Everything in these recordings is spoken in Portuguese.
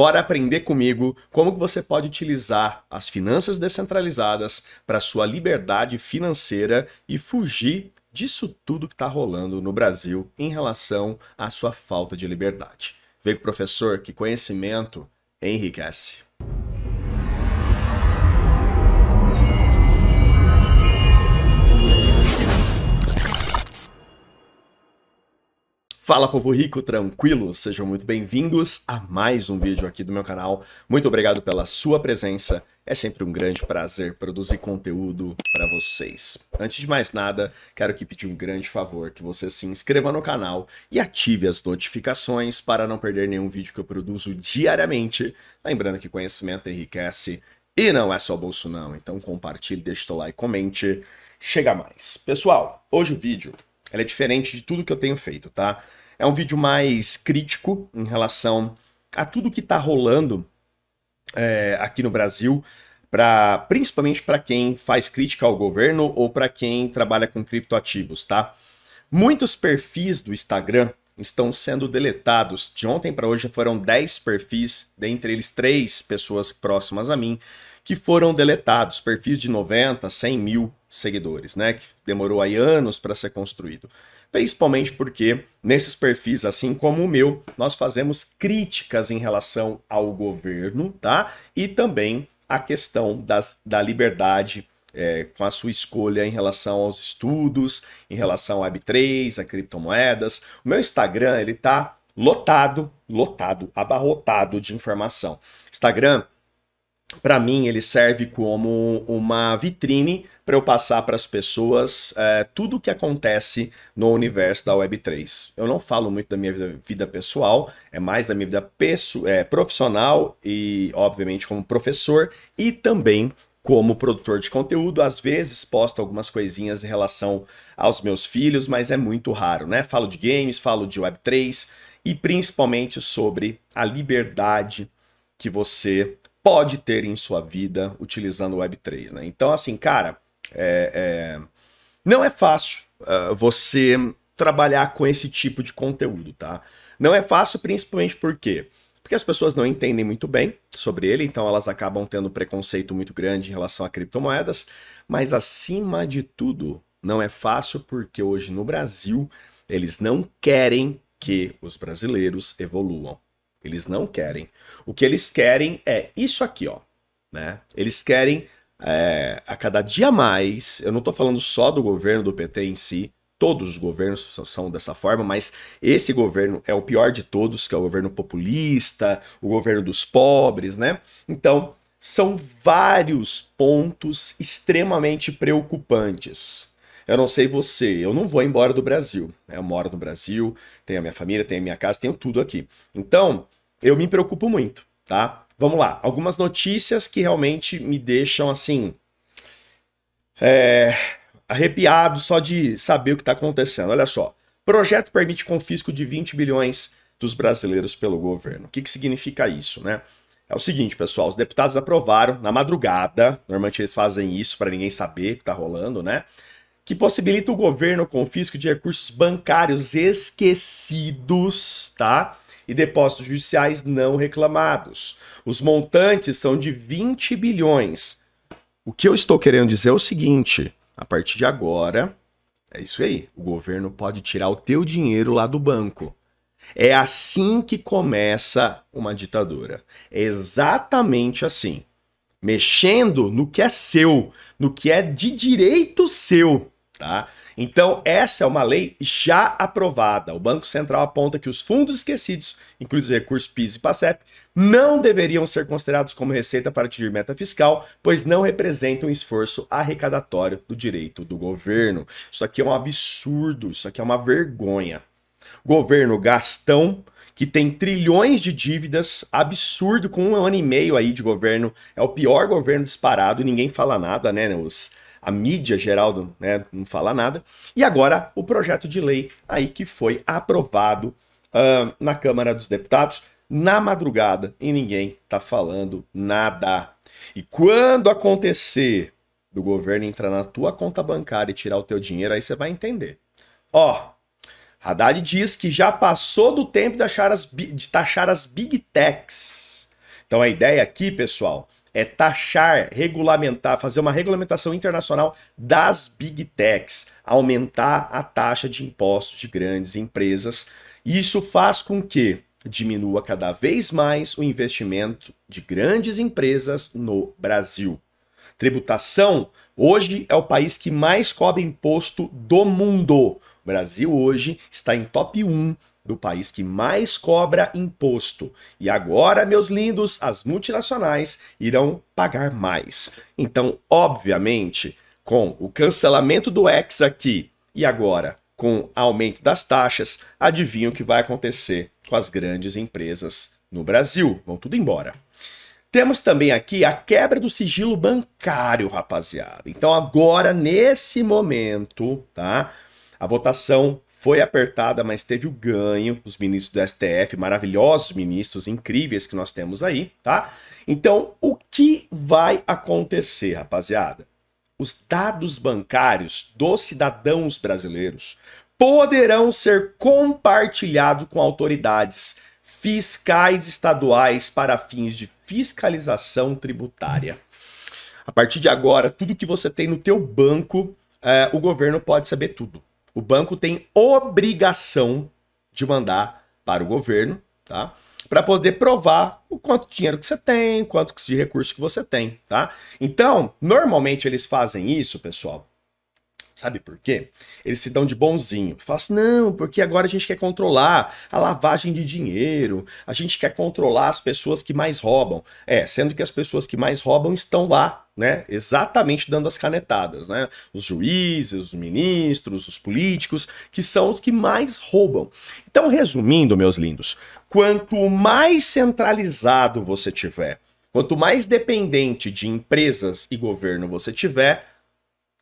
Bora aprender comigo como você pode utilizar as finanças descentralizadas para sua liberdade financeira e fugir disso tudo que está rolando no Brasil em relação à sua falta de liberdade. Vê com o professor que conhecimento enriquece. Fala povo rico, tranquilo? Sejam muito bem-vindos a mais um vídeo aqui do meu canal. Muito obrigado pela sua presença. É sempre um grande prazer produzir conteúdo para vocês. Antes de mais nada, quero aqui pedir um grande favor que você se inscreva no canal e ative as notificações para não perder nenhum vídeo que eu produzo diariamente. Lembrando que conhecimento enriquece e não é só bolso não. Então compartilhe, deixe o like, comente, chega mais. Pessoal, hoje o vídeo ela é diferente de tudo que eu tenho feito, tá? É um vídeo mais crítico em relação a tudo que está rolando é, aqui no Brasil, pra, principalmente para quem faz crítica ao governo ou para quem trabalha com criptoativos, tá? Muitos perfis do Instagram estão sendo deletados. De ontem para hoje foram 10 perfis, dentre eles três pessoas próximas a mim, que foram deletados, perfis de 90, 100 mil seguidores, né? Que demorou aí anos para ser construído. Principalmente porque nesses perfis, assim como o meu, nós fazemos críticas em relação ao governo, tá? E também a questão das, da liberdade é, com a sua escolha em relação aos estudos, em relação ao Web3, a criptomoedas. O meu Instagram, ele tá lotado, lotado, abarrotado de informação. Instagram para mim, ele serve como uma vitrine para eu passar para as pessoas é, tudo o que acontece no universo da Web3. Eu não falo muito da minha vida, pessoal, é mais da minha vida é, profissional e, obviamente, como professor e também como produtor de conteúdo. Às vezes posto algumas coisinhas em relação aos meus filhos, mas é muito raro, né? Falo de games, falo de Web3 e principalmente sobre a liberdade que você pode ter em sua vida utilizando o Web3. Né? Então, assim, cara, é, é... não é fácil uh, você trabalhar com esse tipo de conteúdo, tá? Não é fácil principalmente porque porque as pessoas não entendem muito bem sobre ele, então elas acabam tendo preconceito muito grande em relação a criptomoedas, mas acima de tudo, não é fácil porque hoje no Brasil eles não querem que os brasileiros evoluam. Eles não querem. O que eles querem é isso aqui, ó. Né? Eles querem é, a cada dia mais. Eu não estou falando só do governo do PT em si. Todos os governos são dessa forma, mas esse governo é o pior de todos, que é o governo populista, o governo dos pobres, né? Então, são vários pontos extremamente preocupantes. Eu não sei você, eu não vou embora do Brasil. Né? Eu moro no Brasil, tenho a minha família, tenho a minha casa, tenho tudo aqui. Então, eu me preocupo muito, tá? Vamos lá, algumas notícias que realmente me deixam assim. É, arrepiado só de saber o que está acontecendo. Olha só. Projeto permite confisco de 20 bilhões dos brasileiros pelo governo. O que, que significa isso, né? É o seguinte, pessoal, os deputados aprovaram na madrugada, normalmente eles fazem isso para ninguém saber o que está rolando, né? que possibilita o governo o confisco de recursos bancários esquecidos, tá? E depósitos judiciais não reclamados. Os montantes são de 20 bilhões. O que eu estou querendo dizer é o seguinte: a partir de agora, é isso aí. O governo pode tirar o teu dinheiro lá do banco. É assim que começa uma ditadura. É exatamente assim. Mexendo no que é seu, no que é de direito seu. Tá? Então, essa é uma lei já aprovada. O Banco Central aponta que os fundos esquecidos, incluindo os recursos PIS e PASEP, não deveriam ser considerados como receita para atingir meta fiscal, pois não representam esforço arrecadatório do direito do governo. Isso aqui é um absurdo, isso aqui é uma vergonha. Governo gastão, que tem trilhões de dívidas, absurdo, com um ano e meio aí de governo. É o pior governo disparado, ninguém fala nada, né? Os a mídia, Geraldo, né, não fala nada. E agora o projeto de lei aí que foi aprovado uh, na Câmara dos Deputados na madrugada e ninguém tá falando nada. E quando acontecer do governo entrar na tua conta bancária e tirar o teu dinheiro, aí você vai entender. Ó, Haddad diz que já passou do tempo de, as, de taxar as big techs. Então a ideia aqui, pessoal, é taxar, regulamentar, fazer uma regulamentação internacional das big techs, aumentar a taxa de impostos de grandes empresas. Isso faz com que diminua cada vez mais o investimento de grandes empresas no Brasil. Tributação, hoje é o país que mais cobra imposto do mundo. O Brasil hoje está em top 1 do país que mais cobra imposto. E agora, meus lindos, as multinacionais irão pagar mais. Então, obviamente, com o cancelamento do ex aqui e agora com aumento das taxas, adivinha o que vai acontecer com as grandes empresas no Brasil? Vão tudo embora. Temos também aqui a quebra do sigilo bancário, rapaziada. Então, agora, nesse momento, tá? A votação foi apertada, mas teve o ganho. Os ministros do STF, maravilhosos ministros, incríveis que nós temos aí, tá? Então, o que vai acontecer, rapaziada? Os dados bancários dos cidadãos brasileiros poderão ser compartilhados com autoridades fiscais estaduais para fins de fiscalização tributária. A partir de agora, tudo que você tem no teu banco, eh, o governo pode saber tudo. O banco tem obrigação de mandar para o governo, tá? Para poder provar o quanto dinheiro que você tem, quanto de recurso que você tem, tá? Então, normalmente eles fazem isso, pessoal. Sabe por quê? Eles se dão de bonzinho. Falam assim, não, porque agora a gente quer controlar a lavagem de dinheiro, a gente quer controlar as pessoas que mais roubam. É, sendo que as pessoas que mais roubam estão lá né? Exatamente dando as canetadas, né? Os juízes, os ministros, os políticos, que são os que mais roubam. Então, resumindo, meus lindos, quanto mais centralizado você tiver, quanto mais dependente de empresas e governo você tiver,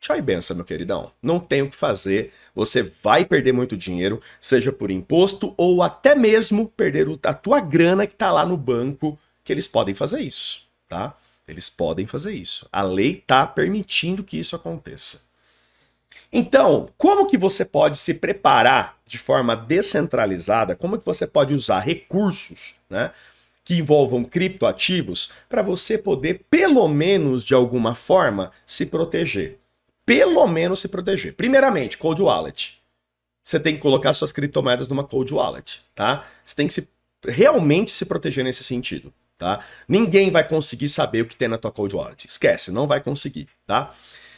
Tchau e benção, meu queridão. Não tem o que fazer. Você vai perder muito dinheiro, seja por imposto ou até mesmo perder a tua grana que tá lá no banco, que eles podem fazer isso, tá? Eles podem fazer isso. A lei está permitindo que isso aconteça. Então, como que você pode se preparar de forma descentralizada? Como que você pode usar recursos, né, que envolvam criptoativos para você poder pelo menos de alguma forma se proteger? Pelo menos se proteger. Primeiramente, cold wallet. Você tem que colocar suas criptomoedas numa cold wallet, tá? Você tem que se, realmente se proteger nesse sentido tá? Ninguém vai conseguir saber o que tem na tua cold wallet. Esquece, não vai conseguir, tá?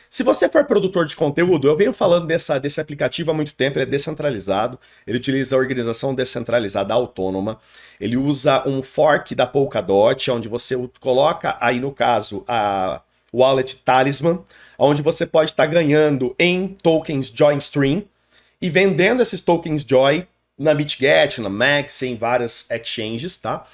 Se você for produtor de conteúdo, eu venho falando dessa, desse aplicativo há muito tempo, ele é descentralizado, ele utiliza a organização descentralizada autônoma, ele usa um fork da Polkadot, onde você coloca aí, no caso, a wallet Talisman, onde você pode estar tá ganhando em tokens Joinstream e vendendo esses tokens Joy na BitGet, na Max, em várias exchanges, tá?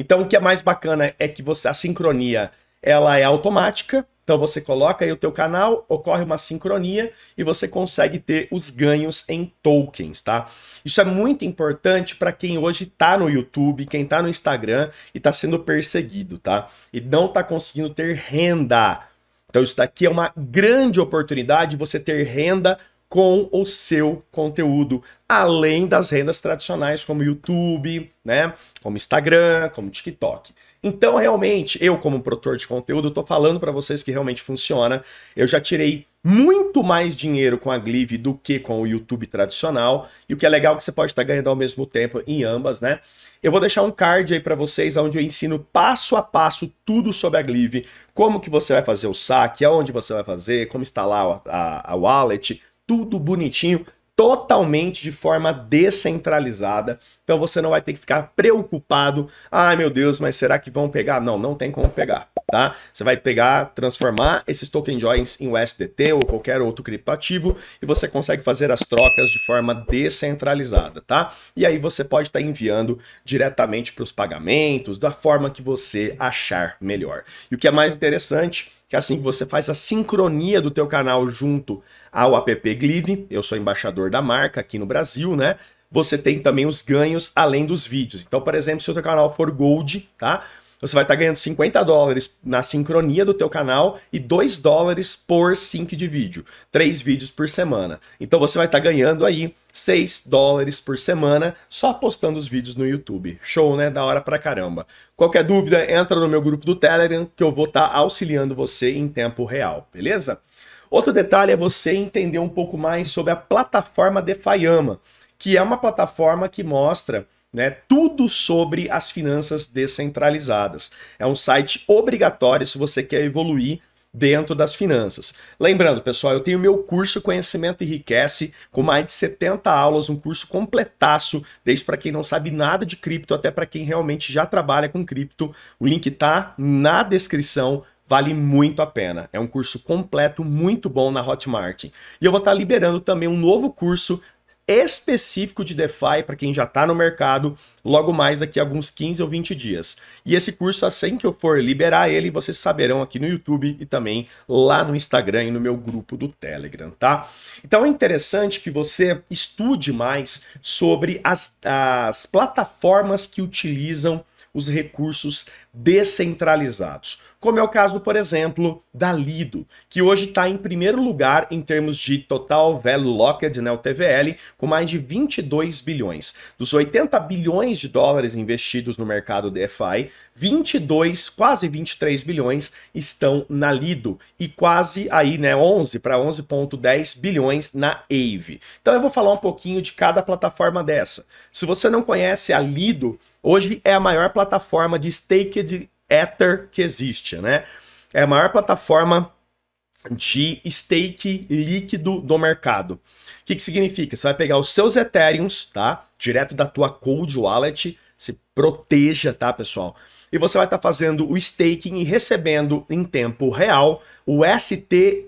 Então, o que é mais bacana é que você a sincronia ela é automática. Então você coloca aí o teu canal, ocorre uma sincronia e você consegue ter os ganhos em tokens, tá? Isso é muito importante para quem hoje está no YouTube, quem está no Instagram e está sendo perseguido, tá? E não está conseguindo ter renda. Então isso daqui é uma grande oportunidade você ter renda com o seu conteúdo, além das rendas tradicionais como YouTube, né, como Instagram, como TikTok. Então, realmente, eu como produtor de conteúdo, estou falando para vocês que realmente funciona. Eu já tirei muito mais dinheiro com a Glive do que com o YouTube tradicional, e o que é legal é que você pode estar tá ganhando ao mesmo tempo em ambas, né? Eu vou deixar um card aí para vocês onde eu ensino passo a passo tudo sobre a Glive, como que você vai fazer o saque, aonde você vai fazer, como instalar a, a, a wallet, tudo bonitinho, totalmente de forma descentralizada. Então você não vai ter que ficar preocupado. Ai ah, meu Deus, mas será que vão pegar? Não, não tem como pegar, tá? Você vai pegar, transformar esses token joins em USDT ou qualquer outro criptativo e você consegue fazer as trocas de forma descentralizada, tá? E aí você pode estar tá enviando diretamente para os pagamentos da forma que você achar melhor. E o que é mais interessante é que assim você faz a sincronia do teu canal junto ao app Glive, eu sou embaixador da marca aqui no Brasil, né? Você tem também os ganhos além dos vídeos. Então, por exemplo, se o teu canal for Gold, tá? Você vai estar tá ganhando 50 dólares na sincronia do teu canal e 2 dólares por sync de vídeo, 3 vídeos por semana. Então você vai estar tá ganhando aí 6 dólares por semana só postando os vídeos no YouTube. Show, né? Da hora pra caramba. Qualquer dúvida, entra no meu grupo do Telegram que eu vou estar tá auxiliando você em tempo real, beleza? Outro detalhe é você entender um pouco mais sobre a plataforma DeFiama, que é uma plataforma que mostra né, tudo sobre as finanças descentralizadas. É um site obrigatório se você quer evoluir dentro das finanças. Lembrando, pessoal, eu tenho meu curso Conhecimento Enriquece, com mais de 70 aulas, um curso completaço, desde para quem não sabe nada de cripto até para quem realmente já trabalha com cripto. O link está na descrição vale muito a pena. É um curso completo, muito bom na Hotmart. E eu vou estar tá liberando também um novo curso específico de DeFi para quem já está no mercado logo mais daqui a alguns 15 ou 20 dias. E esse curso, assim que eu for liberar ele, vocês saberão aqui no YouTube e também lá no Instagram e no meu grupo do Telegram, tá? Então é interessante que você estude mais sobre as, as plataformas que utilizam os recursos descentralizados, como é o caso, por exemplo, da Lido, que hoje está em primeiro lugar em termos de total value locked, né, o TVL, com mais de 22 bilhões. Dos 80 bilhões de dólares investidos no mercado DeFi, 22, quase 23 bilhões estão na Lido e quase aí, né, 11 para 11.10 bilhões na Aave. Então eu vou falar um pouquinho de cada plataforma dessa. Se você não conhece a Lido, hoje é a maior plataforma de stake que de Ether que existe, né? É a maior plataforma de stake líquido do mercado. O que, que significa? Você vai pegar os seus Ethereums, tá? Direto da tua Cold Wallet, se proteja, tá, pessoal? E você vai estar tá fazendo o staking e recebendo em tempo real o STETH,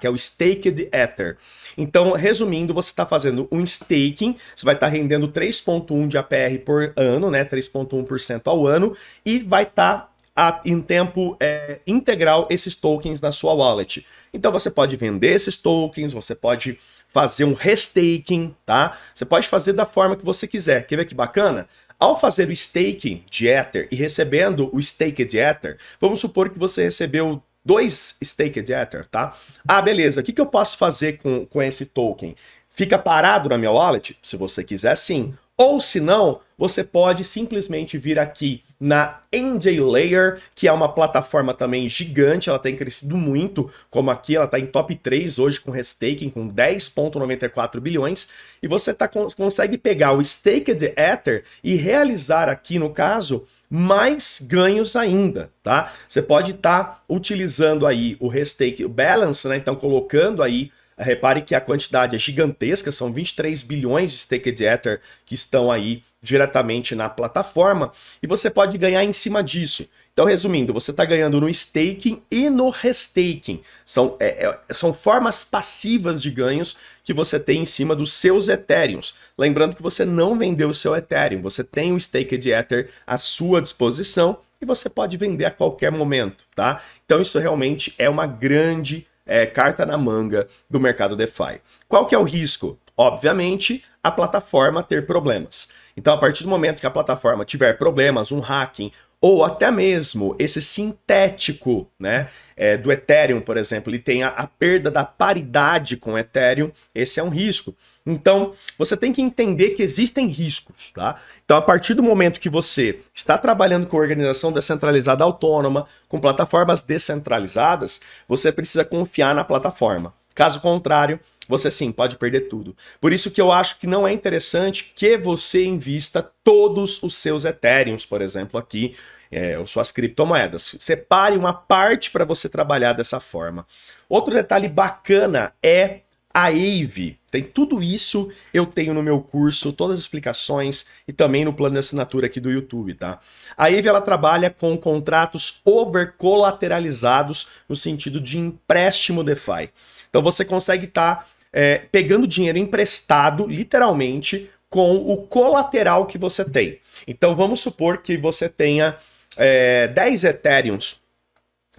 que é o Staked Ether. Então, resumindo, você está fazendo um staking, você vai estar tá rendendo 3,1 de APR por ano, né? 3,1% ao ano, e vai estar tá a, em tempo é, integral esses tokens na sua wallet. Então você pode vender esses tokens, você pode fazer um restaking, tá? Você pode fazer da forma que você quiser. Quer ver que bacana? Ao fazer o staking de Ether e recebendo o stake de Ether, vamos supor que você recebeu dois stake de Ether, tá? Ah, beleza, o que, que eu posso fazer com, com esse token? Fica parado na minha wallet? Se você quiser, sim. Ou se não, você pode simplesmente vir aqui na NJ Layer, que é uma plataforma também gigante, ela tem crescido muito, como aqui, ela está em top 3 hoje com restaking, com 10,94 bilhões, e você tá, consegue pegar o Staked Ether e realizar aqui, no caso, mais ganhos ainda, tá? Você pode estar tá utilizando aí o restake, o balance, né? Então, colocando aí Repare que a quantidade é gigantesca, são 23 bilhões de staked Ether que estão aí diretamente na plataforma e você pode ganhar em cima disso. Então, resumindo, você está ganhando no staking e no restaking. São, é, é, são formas passivas de ganhos que você tem em cima dos seus Ethereums. Lembrando que você não vendeu o seu Ethereum, você tem o Staked Ether à sua disposição e você pode vender a qualquer momento, tá? Então, isso realmente é uma grande é, carta na manga do mercado DeFi. Qual que é o risco? Obviamente, a plataforma ter problemas. Então, a partir do momento que a plataforma tiver problemas, um hacking, ou até mesmo esse sintético, né, é, do Ethereum, por exemplo, ele tem a, a, perda da paridade com o Ethereum, esse é um risco. Então, você tem que entender que existem riscos, tá? Então, a partir do momento que você está trabalhando com organização descentralizada autônoma, com plataformas descentralizadas, você precisa confiar na plataforma. Caso contrário, você sim pode perder tudo. Por isso que eu acho que não é interessante que você invista todos os seus Ethereums, por exemplo, aqui, é, ou suas criptomoedas. Separe uma parte para você trabalhar dessa forma. Outro detalhe bacana é a AVE. Tem tudo isso eu tenho no meu curso, todas as explicações e também no plano de assinatura aqui do YouTube, tá? A Eve ela trabalha com contratos overcolateralizados no sentido de empréstimo DeFi. Então você consegue estar tá, é, pegando dinheiro emprestado, literalmente, com o colateral que você tem. Então vamos supor que você tenha é, 10 Ethereums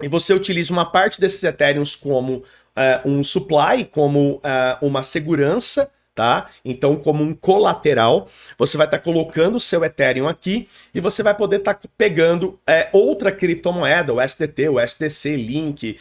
e você utiliza uma parte desses Ethereums como uh, um supply, como uh, uma segurança, tá? Então, como um colateral, você vai estar tá colocando o seu Ethereum aqui e você vai poder estar tá pegando eh, outra criptomoeda, o SDT, o SDC, Link,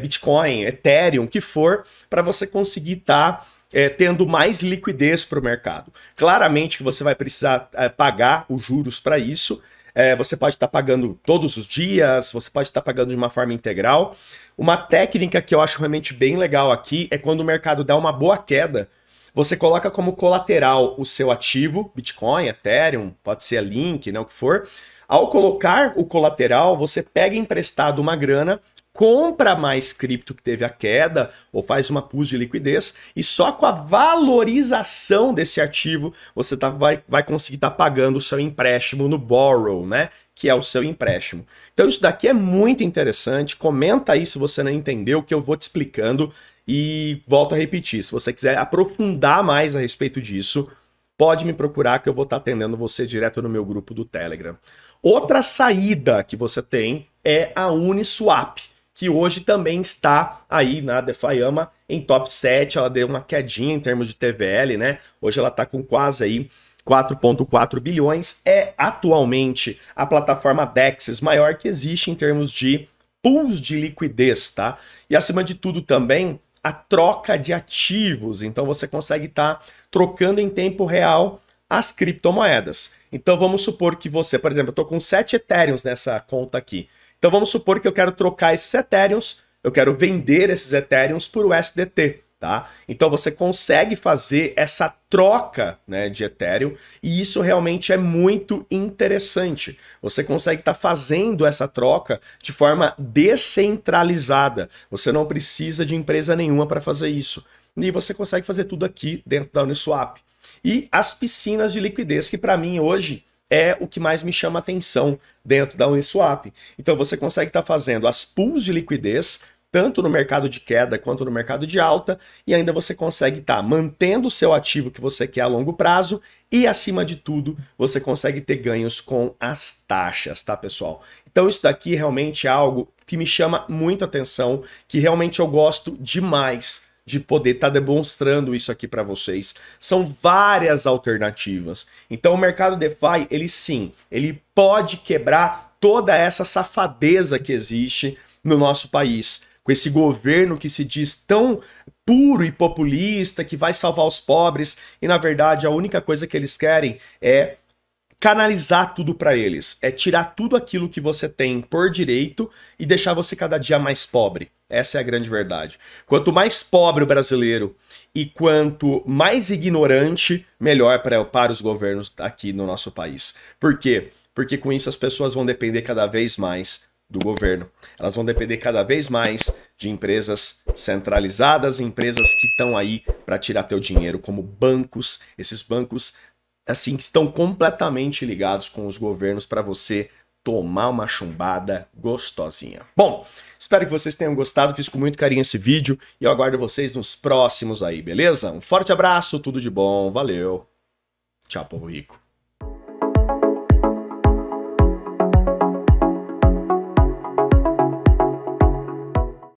Bitcoin, Ethereum, que for, para você conseguir estar. Tá é, tendo mais liquidez para o mercado. Claramente que você vai precisar é, pagar os juros para isso, é, você pode estar tá pagando todos os dias, você pode estar tá pagando de uma forma integral. Uma técnica que eu acho realmente bem legal aqui é quando o mercado dá uma boa queda, você coloca como colateral o seu ativo, Bitcoin, Ethereum, pode ser a Link, né, o que for. Ao colocar o colateral, você pega emprestado uma grana compra mais cripto que teve a queda ou faz uma pus de liquidez e só com a valorização desse ativo você tá, vai, vai conseguir estar tá pagando o seu empréstimo no borrow, né? Que é o seu empréstimo. Então isso daqui é muito interessante. Comenta aí se você não entendeu o que eu vou te explicando e volto a repetir. Se você quiser aprofundar mais a respeito disso, pode me procurar que eu vou estar tá atendendo você direto no meu grupo do Telegram. Outra saída que você tem é a Uniswap que hoje também está aí na DeFiama em top 7. Ela deu uma quedinha em termos de TVL, né? Hoje ela está com quase aí 4,4 bilhões. É atualmente a plataforma DEXs maior que existe em termos de pools de liquidez, tá? E acima de tudo também a troca de ativos. Então você consegue estar tá trocando em tempo real as criptomoedas. Então vamos supor que você, por exemplo, eu estou com 7 Ethereums nessa conta aqui. Então vamos supor que eu quero trocar esses Ethereums, eu quero vender esses Ethereums por USDT. Tá? Então você consegue fazer essa troca né, de Ethereum e isso realmente é muito interessante. Você consegue estar tá fazendo essa troca de forma descentralizada. Você não precisa de empresa nenhuma para fazer isso. E você consegue fazer tudo aqui dentro da Uniswap. E as piscinas de liquidez, que para mim hoje é o que mais me chama atenção dentro da Uniswap. Então você consegue estar tá fazendo as pools de liquidez tanto no mercado de queda quanto no mercado de alta, e ainda você consegue estar tá mantendo o seu ativo que você quer a longo prazo e, acima de tudo, você consegue ter ganhos com as taxas, tá, pessoal? Então, isso daqui realmente é algo que me chama muito atenção, que realmente eu gosto demais de poder estar tá demonstrando isso aqui para vocês. São várias alternativas. Então o mercado DeFi, ele sim, ele pode quebrar toda essa safadeza que existe no nosso país, com esse governo que se diz tão puro e populista, que vai salvar os pobres, e na verdade a única coisa que eles querem é canalizar tudo para eles, é tirar tudo aquilo que você tem por direito e deixar você cada dia mais pobre. Essa é a grande verdade. Quanto mais pobre o brasileiro e quanto mais ignorante, melhor para, para os governos aqui no nosso país. Por quê? Porque com isso as pessoas vão depender cada vez mais do governo. Elas vão depender cada vez mais de empresas centralizadas, empresas que estão aí para tirar teu dinheiro, como bancos. Esses bancos assim que estão completamente ligados com os governos para você tomar uma chumbada gostosinha. Bom, Espero que vocês tenham gostado, fiz com muito carinho esse vídeo e eu aguardo vocês nos próximos aí, beleza? Um forte abraço, tudo de bom, valeu. Tchau, povo rico.